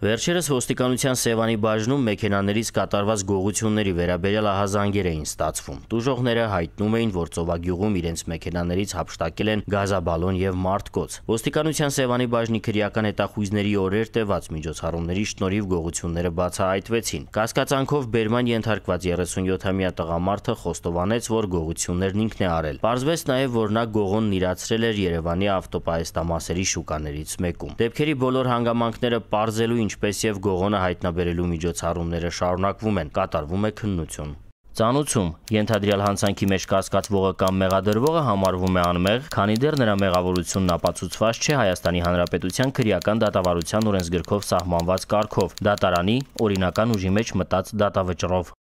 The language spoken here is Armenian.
Վերջերս ոստիկանության Սևանի բաժնում մեքենաներից կատարված գողությունների վերաբերյալ ահազանգեր էին ստացվում։ Տուժողները հայտնում էին, որ ծովագյուղում իրենց մեքենաներից հափշտակել են գազաբալոն եւ մարդկոց։ Ոստիկանության Սևանի բաժնի քրեական հետախույզների օրեր տևած միջոցառումների շնորհիվ գողությունները բացահայտվեցին։ Կասկածանքով Բերման ենթարկված 37-ամյա տղամարդը խոստովանեց, որ գողություններն ինքն է արել։ Պարզվեց նաեւ, որ նա գողոնն իրացրել էր Երևանի ավտոպայեստամասերի շուկաներից մեկում։ Դեպքերի բոլոր հանգամանքները parzelu ինչպես եւ գողոնը հայտնաբերելու միջոցառումները շարունակվում են, կատարվում է քննություն։ Ծանուցում ենթադրյալ հանցանքի մեջ կասկածվողը կամ մեղադրվողը համարվում է անմեղ, քանի դեռ նրա մեղավորությունն ապացուցված չէ Հայաստանի Հանրապետության քրեական դատավարության օրենսգրքով սահմանված կարգով՝ դատարանի օրինական ուժի մեջ մտած դատավճռով։